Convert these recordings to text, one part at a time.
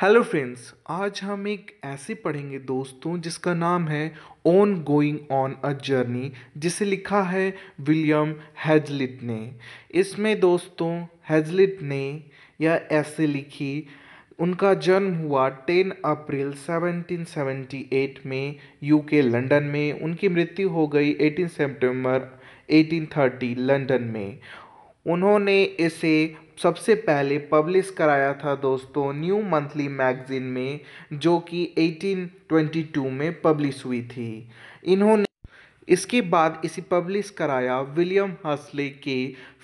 hello friends आज हम एक ऐसे पढ़ेंगे दोस्तों जिसका नाम है on going on a journey जिसे लिखा है विलियम हेजलिट ने इसमें दोस्तों हेजलिट ने यह ऐसे लिखी उनका जन्म हुआ 10 अप्रैल 1778 में यूके लंदन में उनकी मृत्यु हो गई 18 सितंबर 1830 लंदन में उन्होंने इसे सबसे पहले पब्लिश कराया था दोस्तों न्यू मंथली मैगज़ीन में जो कि 1822 में पब्लिश हुई थी इन्होंने इसके बाद इसे पब्लिश कराया विलियम हसले के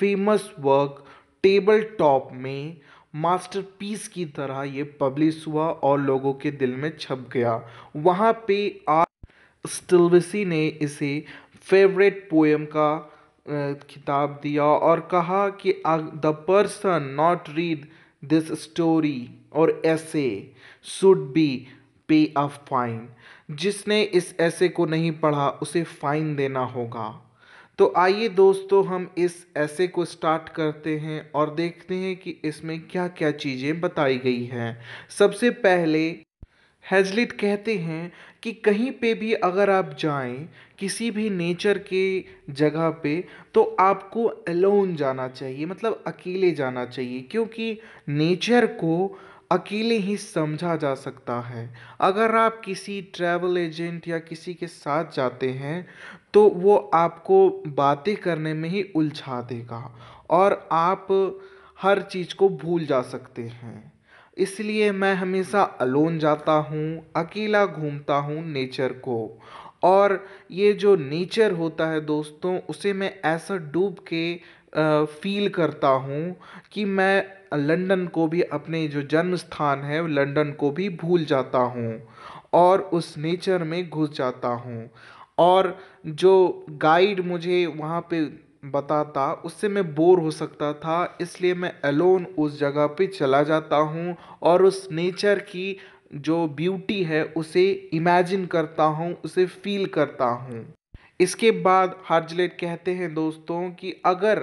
फेमस वर्क टेबल टॉप में मास्टरपीस की तरह ये पब्लिश हुआ और लोगों के दिल में छप गया वहाँ पे आर स्टिलवेसी ने इसे फेवरेट पोएम का खिताब दिया और कहा कि the person not read this story और ऐसे शुड बी पे अ फाइन जिसने इस ऐसे को नहीं पढ़ा उसे फाइन देना होगा तो आइए दोस्तों हम इस ऐसे को स्टार्ट करते हैं और देखते हैं कि इसमें क्या क्या चीज़ें बताई गई हैं सबसे पहले हैज़लिट कहते हैं कि कहीं पे भी अगर आप जाएं किसी भी नेचर के जगह पे तो आपको अलोन जाना चाहिए मतलब अकेले जाना चाहिए क्योंकि नेचर को अकेले ही समझा जा सकता है अगर आप किसी ट्रैवल एजेंट या किसी के साथ जाते हैं तो वो आपको बातें करने में ही उलझा देगा और आप हर चीज़ को भूल जा सकते हैं इसलिए मैं हमेशा अलोन जाता हूँ अकेला घूमता हूँ नेचर को और ये जो नेचर होता है दोस्तों उसे मैं ऐसा डूब के फील करता हूँ कि मैं लंदन को भी अपने जो जन्म स्थान है लंदन को भी भूल जाता हूँ और उस नेचर में घुस जाता हूँ और जो गाइड मुझे वहाँ पे बताता उससे मैं बोर हो सकता था इसलिए मैं अलोन उस जगह पे चला जाता हूँ और उस नेचर की जो ब्यूटी है उसे इमेजिन करता हूँ उसे फील करता हूँ इसके बाद हार्जलेट कहते हैं दोस्तों कि अगर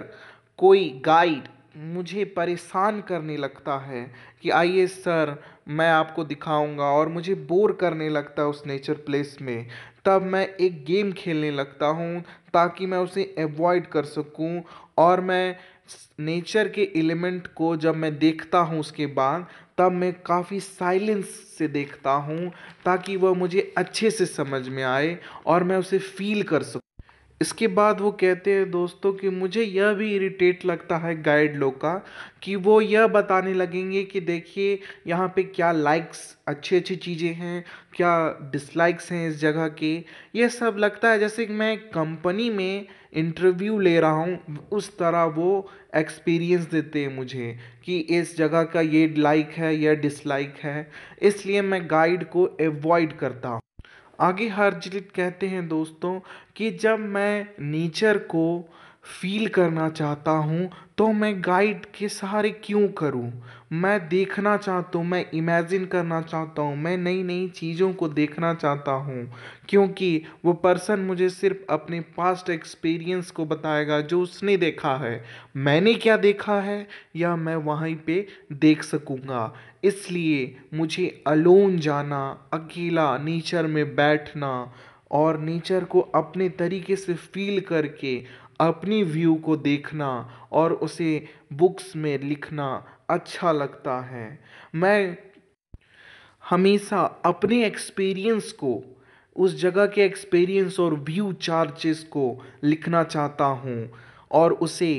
कोई गाइड मुझे परेशान करने लगता है कि आइए सर मैं आपको दिखाऊंगा और मुझे बोर करने लगता है उस नेचर प्लेस में तब मैं एक गेम खेलने लगता हूँ ताकि मैं उसे एवॉइड कर सकूँ और मैं नेचर के एलिमेंट को जब मैं देखता हूँ उसके बाद तब मैं काफ़ी साइलेंस से देखता हूँ ताकि वह मुझे अच्छे से समझ में आए और मैं उसे फील कर सकूँ इसके बाद वो कहते हैं दोस्तों कि मुझे यह भी इरिटेट लगता है गाइड लोग का कि वो यह बताने लगेंगे कि देखिए यहाँ पे क्या लाइक्स अच्छी अच्छी चीज़ें हैं क्या डिसलाइक्स हैं इस जगह के ये सब लगता है जैसे कि मैं कंपनी में इंटरव्यू ले रहा हूँ उस तरह वो एक्सपीरियंस देते हैं मुझे कि इस जगह का ये लाइक है यह डिसलाइक है इसलिए मैं गाइड को एवॉइड करता आगे हर्जलित कहते हैं दोस्तों कि जब मैं नेचर को फ़ील करना चाहता हूँ तो मैं गाइड के सहारे क्यों करूँ मैं देखना चाहता हूँ मैं इमेजिन करना चाहता हूँ मैं नई नई चीज़ों को देखना चाहता हूँ क्योंकि वो पर्सन मुझे सिर्फ अपने पास्ट एक्सपीरियंस को बताएगा जो उसने देखा है मैंने क्या देखा है या मैं वहीं पे देख सकूँगा इसलिए मुझे अलोन जाना अकेला नेचर में बैठना और नेचर को अपने तरीके से फील करके अपनी व्यू को देखना और उसे बुक्स में लिखना अच्छा लगता है मैं हमेशा अपने एक्सपीरियंस को उस जगह के एक्सपीरियंस और व्यू चार्जेस को लिखना चाहता हूँ और उसे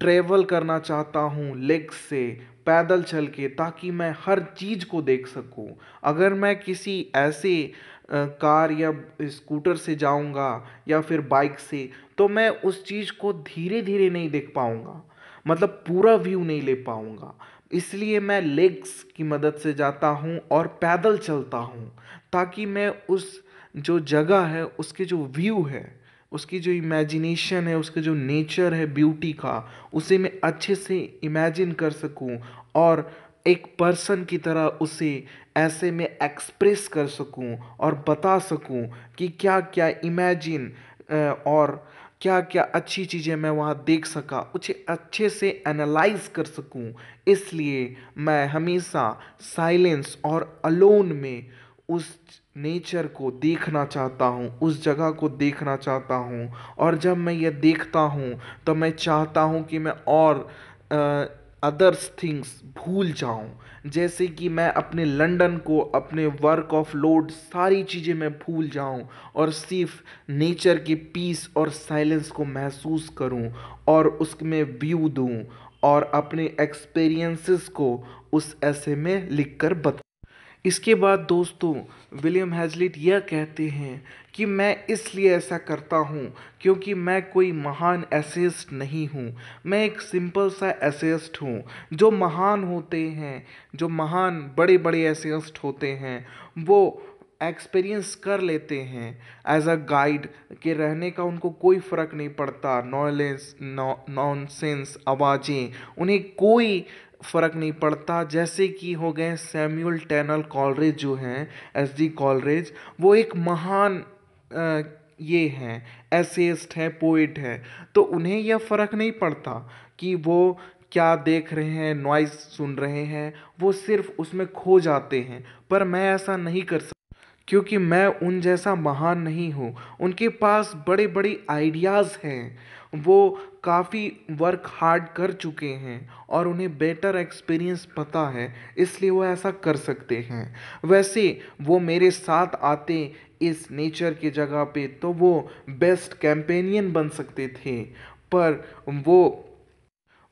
ट्रेवल करना चाहता हूँ लेग से पैदल चल के ताकि मैं हर चीज़ को देख सकूँ अगर मैं किसी ऐसे कार या स्कूटर से जाऊँगा या फिर बाइक से तो मैं उस चीज़ को धीरे धीरे नहीं देख पाऊँगा मतलब पूरा व्यू नहीं ले पाऊँगा इसलिए मैं लेग्स की मदद से जाता हूँ और पैदल चलता हूँ ताकि मैं उस जो जगह है उसके जो व्यू है उसकी जो इमेजिनेशन है उसका जो नेचर है ब्यूटी का उसे मैं अच्छे से इमेजिन कर सकूं और एक पर्सन की तरह उसे ऐसे में एक्सप्रेस कर सकूं और बता सकूं कि क्या क्या इमेजिन और क्या क्या अच्छी चीज़ें मैं वहाँ देख सका उसे अच्छे से एनालाइज कर सकूं इसलिए मैं हमेशा साइलेंस और अलोन में उस नेचर को देखना चाहता हूँ उस जगह को देखना चाहता हूँ और जब मैं ये देखता हूँ तो मैं चाहता हूँ कि मैं और आ, अदर्स थिंग्स भूल जाऊं जैसे कि मैं अपने लंदन को अपने वर्क ऑफ लोड सारी चीज़ें मैं भूल जाऊं और सिर्फ नेचर के पीस और साइलेंस को महसूस करूं और उसमें व्यू दूं और अपने एक्सपीरियंसेस को उस ऐसे में लिख कर बत इसके बाद दोस्तों विलियम हैज़लिट यह कहते हैं कि मैं इसलिए ऐसा करता हूँ क्योंकि मैं कोई महान एसेइस्ट नहीं हूँ मैं एक सिंपल सा एसेइस्ट हूँ जो महान होते हैं जो महान बड़े बड़े एसेइस्ट होते हैं वो एक्सपीरियंस कर लेते हैं एज अ गाइड के रहने का उनको कोई फ़र्क नहीं पड़ता नॉलेज नॉन सेंस आवाज़ें उन्हें कोई फ़र्क नहीं पड़ता जैसे कि हो गए सैम्यूल टैनल कॉलरेज जो हैं एस डी कॉलरेज वो एक महान आ, ये हैं एसेस्ट हैं पोइट हैं तो उन्हें यह फ़र्क नहीं पड़ता कि वो क्या देख रहे हैं नॉइज सुन रहे हैं वो सिर्फ उसमें खो जाते हैं पर मैं ऐसा नहीं कर सकता क्योंकि मैं उन जैसा महान नहीं हूँ उनके पास बड़े बड़े आइडियाज़ हैं वो काफ़ी वर्क हार्ड कर चुके हैं और उन्हें बेटर एक्सपीरियंस पता है इसलिए वो ऐसा कर सकते हैं वैसे वो मेरे साथ आते इस नेचर के जगह पे तो वो बेस्ट कैंपेनियन बन सकते थे पर वो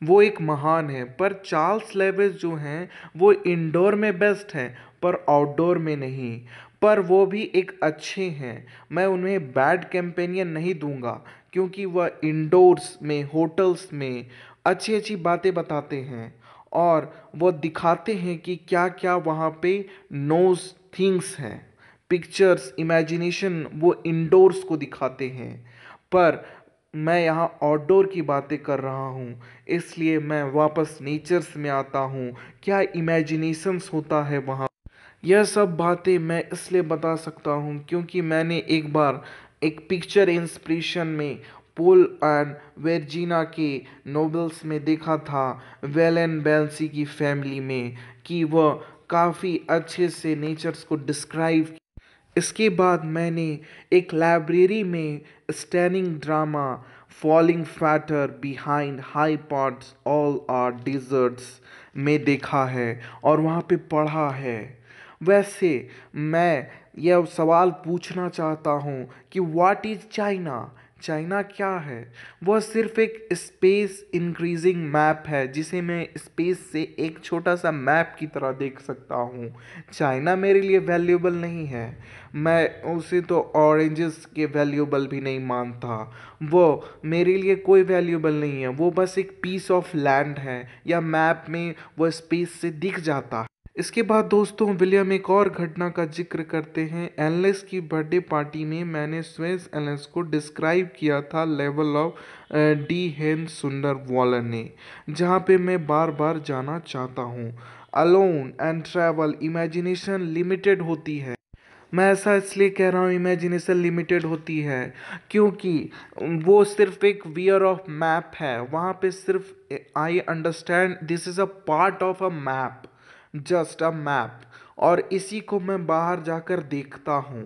वो एक महान है पर चार्ल्स लेविस जो हैं वो इंडोर में बेस्ट हैं पर आउटडोर में नहीं पर वो भी एक अच्छे हैं मैं उन्हें बैड कैंपेनियन नहीं दूँगा क्योंकि वह इंडोर्स में होटल्स में अच्छी अच्छी बातें बताते हैं और वो दिखाते हैं कि क्या क्या वहाँ पे नोज थिंग्स हैं पिक्चर्स इमेजिनेशन वो इंडोर्स को दिखाते हैं पर मैं यहाँ आउटडोर की बातें कर रहा हूँ इसलिए मैं वापस नेचर्स में आता हूँ क्या इमेजिनेशंस होता है वहाँ यह सब बातें मैं इसलिए बता सकता हूँ क्योंकि मैंने एक बार एक पिक्चर इंस्पिरेशन में पोल एंड वेरजीना के नोवेल्स में देखा था वेल एंड बेल्सी की फैमिली में कि वह काफ़ी अच्छे से नेचर्स को डिस्क्राइब इसके बाद मैंने एक लाइब्रेरी में standing drama falling fatter behind high pots all are deserts में देखा है और वहाँ पे पढ़ा है वैसे मैं यह सवाल पूछना चाहता हूँ कि वाट इज़ चाइना चाइना क्या है वह सिर्फ एक स्पेस इंक्रीजिंग मैप है जिसे मैं स्पेस से एक छोटा सा मैप की तरह देख सकता हूँ चाइना मेरे लिए वैल्यूबल नहीं है मैं उसे तो ऑरेंजेस के वैल्यूबल भी नहीं मानता वो मेरे लिए कोई वैल्यूबल नहीं है वो बस एक पीस ऑफ लैंड है या मैप में वो स्पेस से दिख जाता है इसके बाद दोस्तों विलियम एक और घटना का जिक्र करते हैं एनलेस की बर्थडे पार्टी में मैंने स्वेंस एनलेस को डिस्क्राइब किया था लेवल ऑफ डी हेन सुंदर वॉलर ने जहाँ पे मैं बार बार जाना चाहता हूँ alone and travel imagination limited होती है मैं ऐसा इसलिए कह रहा हूँ इमेजिनेशन लिमिटेड होती है क्योंकि वो सिर्फ एक वियर ऑफ मैप है वहाँ पे सिर्फ I understand this is a part of a map just a map और इसी को मैं बाहर जाकर देखता हूँ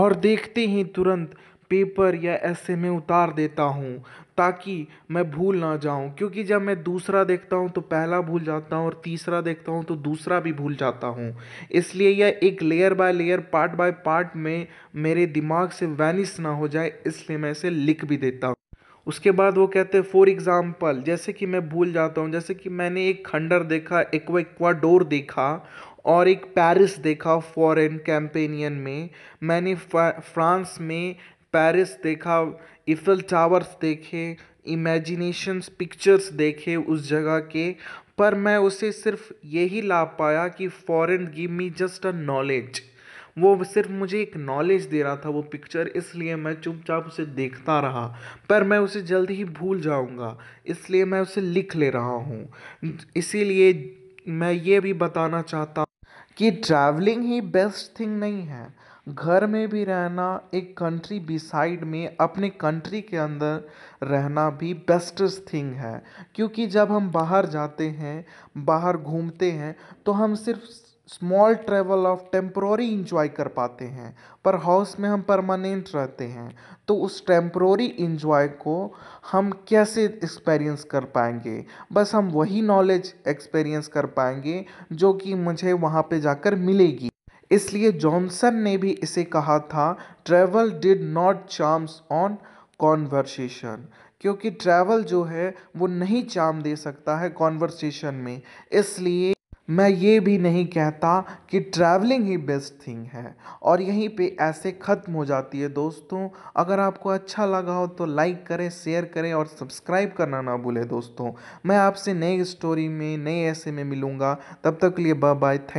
और देखते ही तुरंत पेपर या ऐसे में उतार देता हूँ ताकि मैं भूल ना जाऊँ क्योंकि जब मैं दूसरा देखता हूँ तो पहला भूल जाता हूँ और तीसरा देखता हूँ तो दूसरा भी भूल जाता हूँ इसलिए यह एक layer by layer part by part में मेरे दिमाग से वैनिस ना हो जाए इसलिए मैं इसे लिख भी देता हूँ उसके बाद वो कहते हैं फॉर एग्ज़ाम्पल जैसे कि मैं भूल जाता हूँ जैसे कि मैंने एक खंडर देखा एक इक्वाडोर देखा और एक पेरिस देखा फॉरेन कैंपेनियन में मैंने फ्रांस में पेरिस देखा इफल टावर्स देखे इमेजिनेशंस पिक्चर्स देखे उस जगह के पर मैं उसे सिर्फ यही ला पाया कि foreign give me just a knowledge वो सिर्फ मुझे एक नॉलेज दे रहा था वो पिक्चर इसलिए मैं चुपचाप उसे देखता रहा पर मैं उसे जल्द ही भूल जाऊँगा इसलिए मैं उसे लिख ले रहा हूँ इसीलिए मैं ये भी बताना चाहता कि ट्रैवलिंग ही बेस्ट थिंग नहीं है घर में भी रहना एक कंट्री बिसाइड में अपने कंट्री के अंदर रहना भी बेस्टेस्ट थिंग है क्योंकि जब हम बाहर जाते हैं बाहर घूमते हैं तो हम सिर्फ small travel of temporary enjoy कर पाते हैं पर हाउस में हम परमानेंट रहते हैं तो उस टेम्प्रोरी इंजॉय को हम कैसे एक्सपीरियंस कर पाएंगे बस हम वही नॉलेज एक्सपीरियंस कर पाएंगे जो कि मुझे वहाँ पे जाकर मिलेगी इसलिए जॉनसन ने भी इसे कहा था travel did not charms on conversation क्योंकि ट्रैवल जो है वो नहीं चाम दे सकता है कॉन्वर्सेशन में इसलिए मैं ये भी नहीं कहता कि ट्रैवलिंग ही बेस्ट थिंग है और यहीं पे ऐसे ख़त्म हो जाती है दोस्तों अगर आपको अच्छा लगा हो तो लाइक करें शेयर करें और सब्सक्राइब करना ना भूलें दोस्तों मैं आपसे नई स्टोरी में नए ऐसे में मिलूँगा तब तक के लिए बाय बाय थैंक